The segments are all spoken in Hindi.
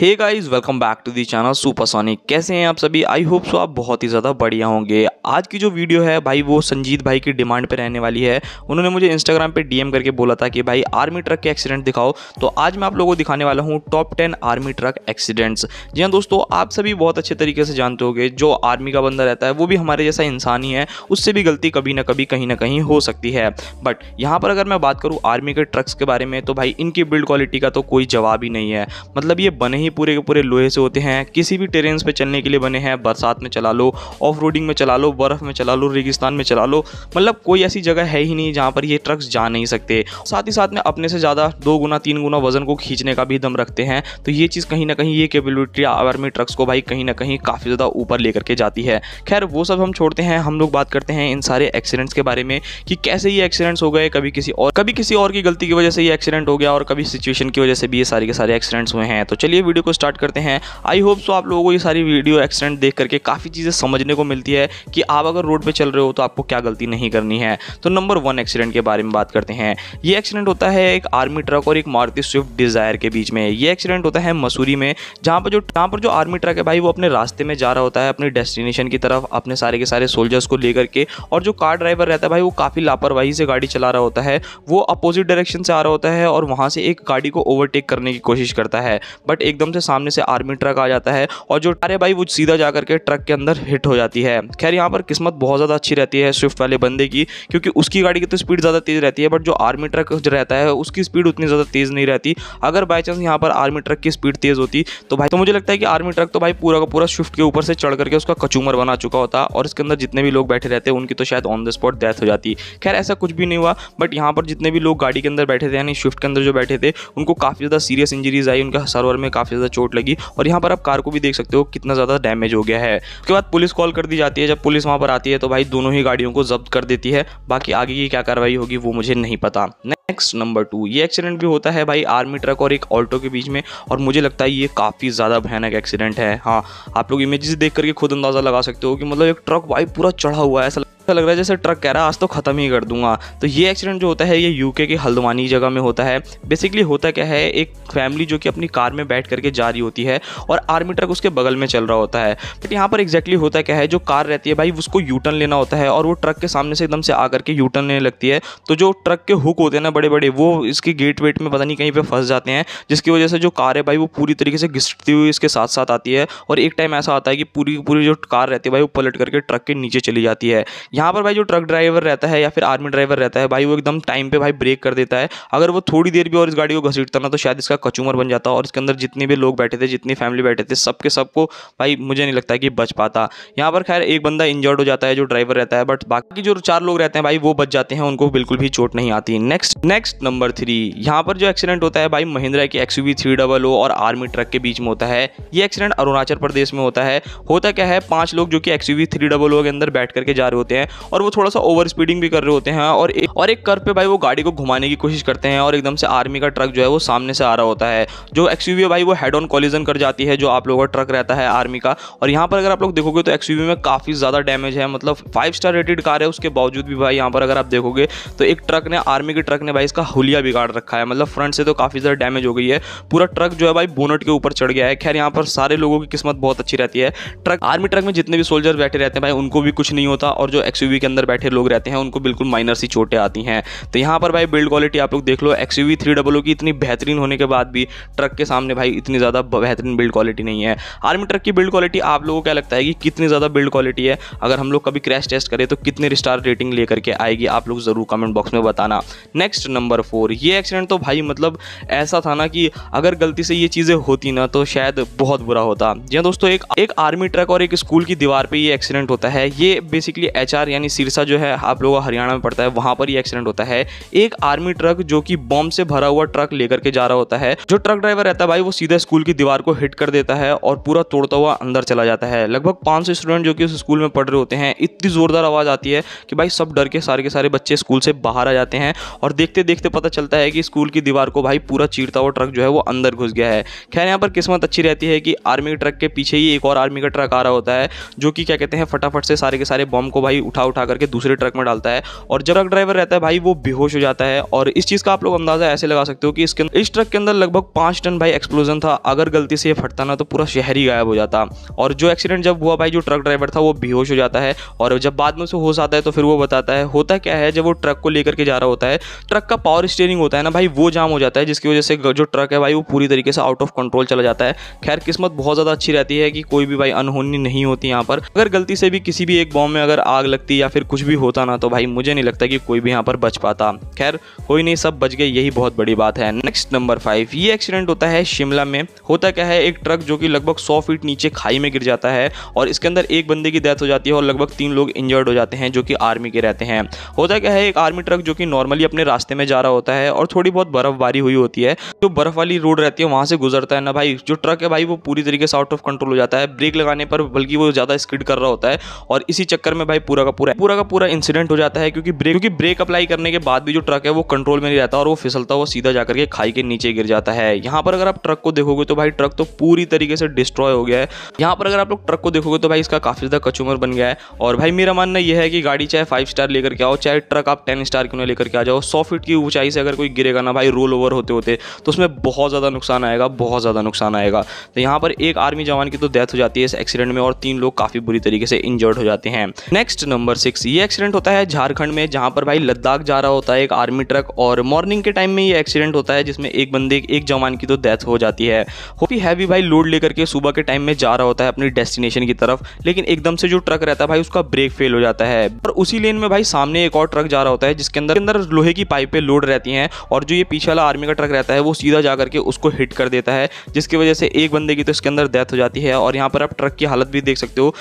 hey guys welcome back to the channel supersonic कैसे हैं आप सभी आई होप सो आप बहुत ही ज़्यादा बढ़िया होंगे आज की जो वीडियो है भाई वो संजीत भाई की डिमांड पे रहने वाली है उन्होंने मुझे इंस्टाग्राम पे डीएम करके बोला था कि भाई आर्मी ट्रक के एक्सीडेंट दिखाओ तो आज मैं आप लोगों को दिखाने वाला हूँ top ten army truck accidents जी हाँ दोस्तों आप सभी बहुत अच्छे तरीके से जानते हो जो आर्मी का बंदा रहता है वो भी हमारे जैसा इंसान ही है उससे भी गलती कभी ना कभी कहीं ना कहीं हो सकती है बट यहाँ पर अगर मैं बात करूँ आर्मी के ट्रक्स के बारे में तो भाई इनकी बिल्ड क्वालिटी का तो कोई जवाब ही नहीं है मतलब ये बने ही पूरे के पूरे लोहे से होते हैं किसी भी ट्रेन पे चलने के लिए बने हैं बरसात में चला लो ऑफ रोडिंग में चला लो बर्फ़ में चला लो रेगिस्तान में चला लो मतलब कोई ऐसी जगह है ही नहीं जहाँ पर ये ट्रक्स जा नहीं सकते साथ ही साथ में अपने से ज़्यादा दो गुना तीन गुना वजन को खींचने का भी दम रखते हैं तो ये चीज़ कहीं ना कहीं ये कैपेबिलिटी आर्मी ट्रक्स को भाई कहीं ना कहीं काफ़ी ज़्यादा ऊपर लेकर के जाती है खैर वो सब हम छोड़ते हैं हम लोग बात करते हैं इन सारे एक्सीडेंट्स के बारे में कि कैसे ये एक्सीडेंट्स हो गए कभी किसी और कभी किसी और की गलती की वजह से ये एक्सीडेंट हो गया और कभी सिचुएशन की वजह से भी ये सारे के सारे एक्सीडेंट्स हुए हैं तो चलिए वीडियो को स्टार्ट करते हैं आई होप सो आप लोगों को ये सारी वीडियो एक्सीडेंट देख करके काफ़ी चीज़ें समझने को मिलती है कि आप अगर रोड पर चल रहे हो तो आपको क्या गलती नहीं करनी है तो नंबर वन एक्सीडेंट के बारे में बात करते हैं ये एक्सीडेंट होता है एक आर्मी ट्रक और एक मारुति स्विफ्ट डिज़ायर के बीच में ये एक्सीडेंट होता है मसूरी में जहाँ पर जो जहाँ पर जो आर्मी ट्रक है भाई वो अपने रास्ते में जा रहा होता है अपने डेस्टिनेशन की तरफ अपने सारे के सारे सोल्जर्स को लेकर के और जो कार ड्राइवर रहता है भाई वो काफ़ी लापरवाही से गाड़ी चला रहा होता है वो अपोजिट डायरेक्शन से आ रहा होता है और वहाँ से एक गाड़ी को ओवरटेक करने की कोशिश करता है बट एक एकदम से सामने से आर्मी ट्रक आ जाता है और जो अरे भाई वो सीधा जाकर के ट्रक के अंदर हिट हो जाती है खैर यहाँ पर किस्मत बहुत ज़्यादा अच्छी रहती है स्विफ्ट वाले बंदे की क्योंकि उसकी गाड़ी की तो स्पीड ज़्यादा तेज़ रहती है बट जो आर्मी ट्रक रहता है उसकी स्पीड उतनी ज़्यादा तेज़ नहीं रहती अगर बाई चांस यहाँ पर आर्मी ट्रक की स्पीड तेज़ होती तो भाई तो मुझे लगता है कि आर्मी ट्रक तो भाई पूरा का पूरा स्विफ्ट के ऊपर से चढ़ करके उसका कचूमर बना चुका होता और इसके अंदर जितने भी लोग बैठे रहते उनकी तो शायद ऑन द स्पॉट डेथ हो जाती खैर ऐसा कुछ भी नहीं हुआ बट यहाँ पर जितने भी लोग गाड़ी के अंदर बैठे थे यानी स्विफ्ट के अंदर जो बैठे थे उनको काफ़ी ज़्यादा सीरियस इंजरीज आई उनका सर्वर में काफ़ी काफ़ी ज़्यादा चोट लगी और यहाँ पर आप कार को भी देख सकते हो कितना ज़्यादा डैमेज हो गया है उसके बाद पुलिस कॉल कर दी जाती है जब पुलिस वहां पर आती है तो भाई दोनों ही गाड़ियों को जब्त कर देती है बाकी आगे की क्या कार्रवाई होगी वो मुझे नहीं पता नेक्स्ट नंबर टू ये एक्सीडेंट भी होता है भाई आर्मी ट्रक और एक ऑल्टो के बीच में और मुझे लगता है ये काफ़ी ज़्यादा भयानक एक्सीडेंट है हाँ आप लोग इमेजेस देख करके खुद अंदाज़ा लगा सकते हो कि मतलब एक ट्रक भाई पूरा चढ़ा हुआ है ऐसा ऐसा लग रहा है जैसे ट्रक कह रहा है आज तो ख़त्म ही कर दूंगा तो ये एक्सीडेंट जो होता है ये यूके के हल्द्वानी जगह में होता है बेसिकली होता क्या है एक फैमिली जो कि अपनी कार में बैठ करके जा रही होती है और आर्मी ट्रक उसके बगल में चल रहा होता है बट यहाँ पर एग्जैक्टली होता क्या है जो कार रहती है भाई उसको यूटर्न लेना होता है और वो ट्रक के सामने से एकदम से आकर के यूटर्न लेने लगती है तो जो ट्रक के हुक होते हैं ना बड़े बड़े वो इसके गेट वेट में पता नहीं कहीं पर फंस जाते हैं जिसकी वजह से जो कार है भाई वो पूरी तरीके से घिसती हुई इसके साथ साथ आती है और एक टाइम ऐसा आता है कि पूरी पूरी जो कार रहती है भाई वो पलट करके ट्रक के नीचे चली जाती है यहाँ पर भाई जो ट्रक ड्राइवर रहता है या फिर आर्मी ड्राइवर रहता है भाई वो एकदम टाइम पे भाई ब्रेक कर देता है अगर वो थोड़ी देर भी और इस गाड़ी को घसीटता ना तो शायद इसका कचूमर बन जाता और इसके अंदर जितने भी लोग बैठे थे जितनी फैमिली बैठे थे सबके सबको भाई मुझे नहीं लगता कि बच पाता यहाँ पर खैर एक बंदा इंजर्ड हो जाता है जो ड्राइवर रहता है बट बाकी जो चार लोग रहते हैं भाई वो बच जाते हैं उनको बिल्कुल भी चोट नहीं आती नेक्स्ट नेक्स्ट नंबर थ्री यहाँ पर जो एक्सीडेंट होता है भाई महिंद्रा की एक्स थ्री डबल ओ और आर्मी ट्रक के बीच में होता है ये एक्सीडेंट अरुणाचल प्रदेश में होता है होता क्या है पांच लोग जो कि एक्स थ्री डबल ओ के अंदर बैठ करके जा रहे होते हैं हैं और वो थोड़ा सा ओवर स्पीडिंग भी कर रहे होते हैं और एक और एक कर पे भाई वो गाड़ी को घुमाने की कोशिश करते हैं और एकदम से आर्मी का ट्रक जो है वो सामने से आ रहा होता है जो एक्स है भाई वो हेड ऑन कॉलिजन कर जाती है जो आप लोगों का ट्रक रहता है आर्मी का और यहाँ पर अगर आप लोग देखोगे तो एक्स में काफ़ी ज़्यादा डैमेज है मतलब फाइव स्टार रेटेड कार है उसके बावजूद भी भाई यहाँ पर अगर आप देखोगे तो एक ट्रक ने आर्मी के ट्रक ने भाई इसका हुलिया बिगाड़ रखा है मतलब फ्रंट से तो काफ़ी ज़्यादा डैमेज हो गई है पूरा ट्रक जो है भाई बोनट के ऊपर चढ़ गया है खैर यहाँ पर सारे लोगों की किस्मत बहुत अच्छी रहती है ट्रक आर्मी ट्रक में जितने भी सोल्जर बैठे रहते हैं भाई उनको भी कुछ नहीं होता और जो एक्सयूवी के अंदर बैठे लोग रहते हैं उनको बिल्कुल माइनर सी चोटें आती हैं तो यहाँ पर भाई बिल्ड क्वालिटी आप लोग देख लो एक्सयूवी थ्री डबल की इतनी बेहतरीन होने के बाद भी ट्रक के सामने भाई इतनी ज़्यादा बेहतरीन बिल्ड क्वालिटी नहीं है आर्मी ट्रक की बिल्ड क्वालिटी आप लोगों को क्या लगता है कि कितनी ज़्यादा बिल्ड क्वालिटी है अगर हम लोग कभी क्रैश टेस्ट करें तो कितने स्टार रेटिंग लेकर के आएगी आप लोग ज़रूर कमेंट बॉक्स में बताना नेक्स्ट नंबर फोर ये एक्सीडेंट तो भाई मतलब ऐसा था ना कि अगर गलती से ये चीज़ें होती ना तो शायद बहुत बुरा होता जी हाँ दोस्तों एक एक आर्मी ट्रक और एक स्कूल की दीवार पर ये एक्सीडेंट होता है ये बेसिकली एच एसआर यानी सिरसा जो है आप लोगों का हरियाणा में पड़ता है वहां पर ही एक्सीडेंट होता है एक आर्मी ट्रक जो कि बॉम्ब से भरा हुआ ट्रक लेकर के जा रहा होता है जो ट्रक ड्राइवर रहता है भाई वो सीधा स्कूल की दीवार को हिट कर देता है और पूरा तोड़ता हुआ अंदर चला जाता है लगभग पाँच स्टूडेंट जो कि उस स्कूल में पढ़ रहे होते हैं इतनी ज़ोरदार आवाज़ आती है कि भाई सब डर के सारे के सारे बच्चे स्कूल से बाहर आ जाते हैं और देखते देखते पता चलता है कि स्कूल की दीवार को भाई पूरा चीरता हुआ ट्रक जो है वो अंदर घुस गया है खैर यहाँ पर किस्मत अच्छी रहती है कि आर्मी ट्रक के पीछे ही एक और आर्मी का ट्रक आ रहा होता है जो कि क्या कहते हैं फटाफट से सारे के सारे बॉम्ब को भाई उठा उठा करके दूसरे ट्रक में डालता है और जब ट्रक ड्राइवर रहता है भाई वो बेहोश हो जाता है और इस चीज़ का आप लोग अंदाजा ऐसे लगा सकते हो कि इसके इस ट्रक के अंदर लगभग पांच टन भाई एक्सप्लोजन था अगर गलती से ये फटता ना तो पूरा शहर ही गायब हो जाता और जो एक्सीडेंट जब हुआ भाई जो ट्रक ड्राइवर था वो बेहोश हो जाता है और जब बाद में उसे होश आता है तो फिर वो बताता है होता क्या है जब वो ट्रक को लेकर के जा रहा होता है ट्रक का पावर स्टेयरिंग होता है ना भाई वो जाम हो जाता है जिसकी वजह से जो ट्रक है भाई वो पूरी तरीके से आउट ऑफ कंट्रोल चला जाता है खैर किस्मत बहुत ज़्यादा अच्छी रहती है कि कोई भी भाई अनहोनी नहीं होती यहाँ पर अगर गलती से भी किसी भी एक बॉम्ब में अगर आग लगती या फिर कुछ भी होता ना तो भाई मुझे नहीं लगता कि कोई भी यहाँ पर बच पाता खैर कोई नहीं सब बच गए यही बहुत बड़ी बात है नेक्स्ट नंबर फाइव ये एक्सीडेंट होता है शिमला में होता क्या है एक ट्रक जो कि लगभग सौ फीट नीचे खाई में गिर जाता है और इसके अंदर एक बंदे की डेथ हो जाती है और लगभग तीन लोग इंजर्ड हो जाते हैं जो कि आर्मी के रहते हैं होता क्या है एक आर्मी ट्रक जो कि नॉर्मली अपने रास्ते में जा रहा होता है और थोड़ी बहुत बर्फबारी हुई होती है जो तो बर्फ वाली रोड रहती है वहाँ से गुजरता है ना भाई जो ट्रक है भाई वो पूरी तरीके से आउट ऑफ कंट्रोल हो जाता है ब्रेक लगाने पर बल्कि वो ज़्यादा स्किड कर रहा होता है और इसी चक्कर में भाई पूरा पूरा का पूरा पूरा का पूरा इंसिडेंट हो जाता है क्योंकि ब्रेक क्योंकि ब्रेक अप्लाई करने के बाद भी जो ट्रक है वो कंट्रोल में नहीं रहता और वो फिसलता हुआ सीधा जाकर के खाई के नीचे गिर जाता है यहाँ पर अगर आप ट्रक को देखोगे तो भाई ट्रक तो पूरी तरीके से डिस्ट्रॉय हो गया है यहाँ पर अगर आप लोग ट्रक को देखोगे तो भाई इसका काफी ज्यादा कचूमर बन गया है और भाई मेरा मानना यह है कि गाड़ी चाहे फाइव स्टार लेकर के आओ चाहे ट्रक आप टेन स्टार क्यों लेकर के आ जाओ सौ फीट की ऊंचाई से अगर कोई गिरेगा ना भाई रोल ओवर होते होते तो उसमें बहुत ज़्यादा नुकसान आएगा बहुत ज़्यादा नुकसान आएगा तो यहाँ पर एक आर्मी जवान की तो डेथ हो जाती है इस एक्सीडेंट में और तीन लोग काफ़ी बुरी तरीके से इंजर्ड हो जाते हैं नेक्स्ट नंबर सिक्स ये एक्सीडेंट होता है झारखंड में जहाँ पर भाई लद्दाख जा रहा होता है एक आर्मी ट्रक और मॉर्निंग के टाइम में ये एक्सीडेंट होता है जिसमें एक बंदे एक जवान की तो डेथ हो जाती है होपी हैवी भाई लोड लेकर के सुबह के टाइम में जा रहा होता है अपनी डेस्टिनेशन की तरफ लेकिन एकदम से जो ट्रक रहता है भाई उसका ब्रेक फेल हो जाता है और उसी लेन में भाई सामने एक और ट्रक जा रहा होता है जिसके अंदर अंदर लोहे की पाइपें लोड रहती हैं और जो ये पीछे वाला आर्मी का ट्रक रहता है वो सीधा जा करके उसको हिट कर देता है जिसकी वजह से एक बंदे की तो इसके अंदर डेथ हो जाती है और यहाँ पर आप ट्रक की हालत भी देख सकते हो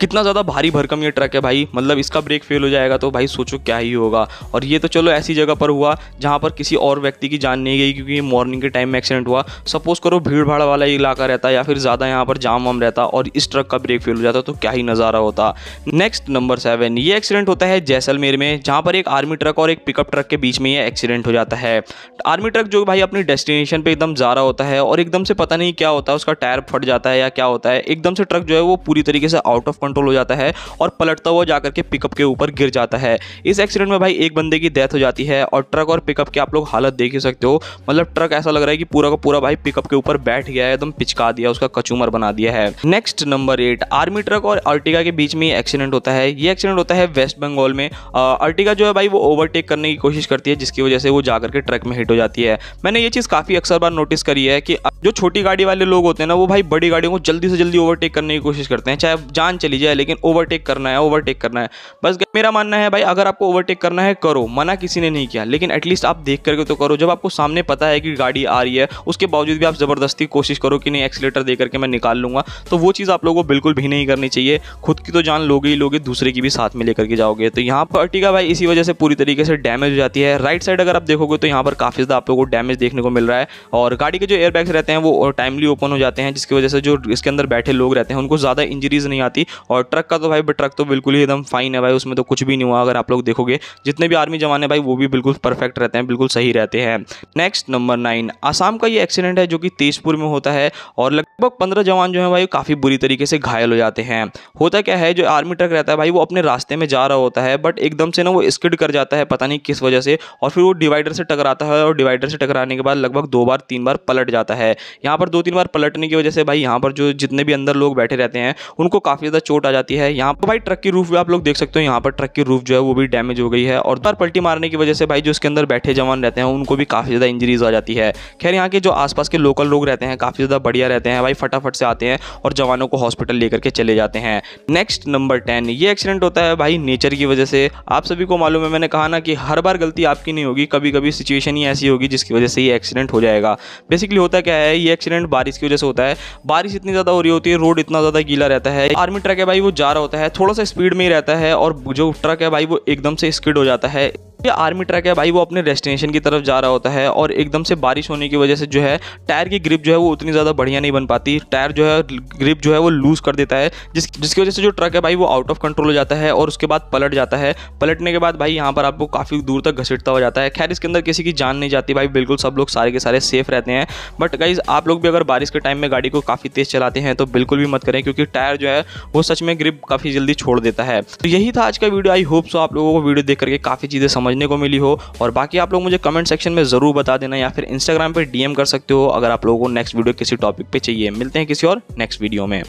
कितना ज़्यादा भारी भरकम ये ट्रक है भाई मतलब इसका ब्रेक फेल हो जाएगा तो भाई सोचो क्या ही होगा और ये तो चलो ऐसी जगह पर हुआ जहाँ पर किसी और व्यक्ति की जान नहीं गई क्योंकि मॉर्निंग के टाइम में एक्सीडेंट हुआ सपोज़ करो भीड़ भाड़ वाला इलाका रहता या फिर ज़्यादा यहाँ पर जाम वाम रहता और इस ट्रक का ब्रेक फेल हो जाता तो क्या ही नज़ारा होता नेक्स्ट नंबर सेवन ये एक्सीडेंट होता है जैसलमेर में जहाँ पर एक आर्मी ट्रक और एक पिकअप ट्रक के बीच में यह एक्सीडेंट हो जाता है आर्मी ट्रक जो भाई अपनी डेस्टिनेशन पर एकदम जा रहा होता है और एकदम से पता नहीं क्या होता है उसका टायर फट जाता है या क्या होता है एकदम से ट्रक जो है वो पूरी तरीके से आउट ऑफ कंट्रोल हो जाता है और पलटता हुआ जाकर मतलब करके पिकअप के ऊपर गिर जाता है इस एक्सीडेंट में भाई एक बंदे की डेथ हो जाती है और ट्रक और पिकअप की आप लोग हालत देख ही सकते हो मतलब ट्रक ऐसा लग रहा है कि पूरा का पूरा भाई पिकअप के ऊपर बैठ गया है एकदम पिचका दिया उसका कचूमर बना दिया है next number eight army truck और अर्टिगा के बीच में एक्सीडेंट होता है ये एक्सीडेंट होता है वेस्ट बंगाल में अर्टिगा जो है भाई वो ओवरटेक करने की कोशिश करती है जिसकी वजह से वो जाकर के ट्रक में हिट हो जाती है मैंने ये चीज़ काफ़ी अक्सर बार नोटिस करी है कि जो छोटी गाड़ी वाले लोग होते हैं ना वो भाई बड़ी गाड़ियों को जल्दी से जल्दी ओवरटेक करने की कोशिश करते हैं चाहे जान चली जाए लेकिन ओवरटेक करना है ओवरटेक करना है करना है बस मेरा मानना है भाई अगर आपको ओवरटेक करना है करो मना किसी ने नहीं किया लेकिन एटलीस्ट आप देख करके तो करो जब आपको सामने पता है कि गाड़ी आ रही है उसके बावजूद भी आप ज़बरदस्ती कोशिश करो कि नहीं एक्सीटर दे करके मैं निकाल लूँगा तो वो चीज़ आप लोगों को बिल्कुल भी नहीं करनी चाहिए खुद की तो जान लोगे ही लोगे दूसरे की भी साथ में लेकर के जाओगे तो यहाँ पर अर्टिका भाई इसी वजह से पूरी तरीके से डैमेज हो जाती है राइट साइड अगर आप देखोगे तो यहाँ पर काफ़ी ज़्यादा आप लोगों को डैमेज देखने को मिल रहा है और गाड़ी के जो एयरबैग्स रहते हैं वो टाइमली ओपन हो जाते हैं जिसकी वजह से जो इसके अंदर बैठे लोग रहते हैं उनको ज़्यादा इंजरीज नहीं आती और ट्रक का तो भाई ट्रक तो बिल्कुल ही एकदम फाइन है भाई उसमें तो कुछ भी नहीं हुआ अगर आप लोग देखोगे जितने भी आर्मी जवान है भाई वो भी बिल्कुल परफेक्ट रहते हैं बिल्कुल सही रहते हैं नेक्स्ट नंबर नाइन आसाम का ये एक्सीडेंट है जो कि तेजपुर में होता है और लगभग पंद्रह जवान जो है भाई काफ़ी बुरी तरीके से घायल हो जाते हैं होता क्या है जो आर्मी ट्रक रहता है भाई वो अपने रास्ते में जा रहा होता है बट एकदम से ना वो स्किड कर जाता है पता नहीं किस वजह से और फिर वो डिवाइडर से टकराता है और डिवाइडर से टकराने के बाद लगभग दो बार तीन बार पलट जाता है यहाँ पर दो तीन बार पलटने की वजह से भाई यहाँ पर जो जितने भी अंदर लोग बैठे रहते हैं उनको काफ़ी ज़्यादा चोट आ जाती है यहाँ पर भाई ट्रक की रूफ भी आप लोग लोग देख सकते हो यहाँ पर ट्रक की रूफ जो है वो भी डैमेज हो गई है और बार पलटी मारने की वजह से भाई जो उसके अंदर बैठे जवान रहते हैं उनको भी काफ़ी ज़्यादा इंजरीज आ जाती है खैर यहाँ के जो आसपास के लोकल लोग रहते हैं काफ़ी ज़्यादा बढ़िया रहते हैं भाई फटाफट से आते हैं और जवानों को हॉस्पिटल लेकर के चले जाते हैं नेक्स्ट नंबर टेन ये एक्सीडेंट होता है भाई नेचर की वजह से आप सभी को मालूम है मैंने कहा ना कि हर बार गलती आपकी नहीं होगी कभी कभी सिचुएशन ही ऐसी होगी जिसकी वजह से ये एक्सीडेंट हो जाएगा बेसिकली होता क्या है ये एक्सीडेंट बारिश की वजह से होता है बारिश इतनी ज़्यादा हो रही होती है रोड इतना ज़्यादा गीला रहता है आर्मी ट्रक है भाई वो जा रहा होता है थोड़ा सा स्पीड में ही रहता रहता है और जो ट्रक है भाई वो एकदम से स्किड हो जाता है ये आर्मी ट्रक है भाई वो अपने डेस्टिनेशन की तरफ जा रहा होता है और एकदम से बारिश होने की वजह से जो है टायर की ग्रिप जो है वो उतनी ज़्यादा बढ़िया नहीं बन पाती टायर जो है ग्रिप जो है वो लूज़ कर देता है जिस जिसकी वजह से जो ट्रक है भाई वो आउट ऑफ कंट्रोल हो जाता है और उसके बाद पलट जाता है पलटने के बाद भाई यहाँ पर आपको काफ़ी दूर तक घसीटता हो जाता है खैर इसके अंदर किसी की जान नहीं जाती भाई बिल्कुल सब लोग सारे के सारे सेफ रहते हैं बट गाइज आप लोग भी अगर बारिश के टाइम में गाड़ी को काफ़ी तेज़ चलाते हैं तो बिल्कुल भी मत करें क्योंकि टायर जो है वो सच में ग्रिप काफ़ी जल्दी छोड़ देता है तो यही था आज का वीडियो आई होप सो आप लोगों को वीडियो देख करके काफ़ी चीज़ें समझ समझने को मिली हो और बाकी आप लोग मुझे कमेंट सेक्शन में ज़रूर बता देना या फिर इंस्टाग्राम पर डीएम कर सकते हो अगर आप लोगों को नेक्स्ट वीडियो किसी टॉपिक पे चाहिए मिलते हैं किसी और नेक्स्ट वीडियो में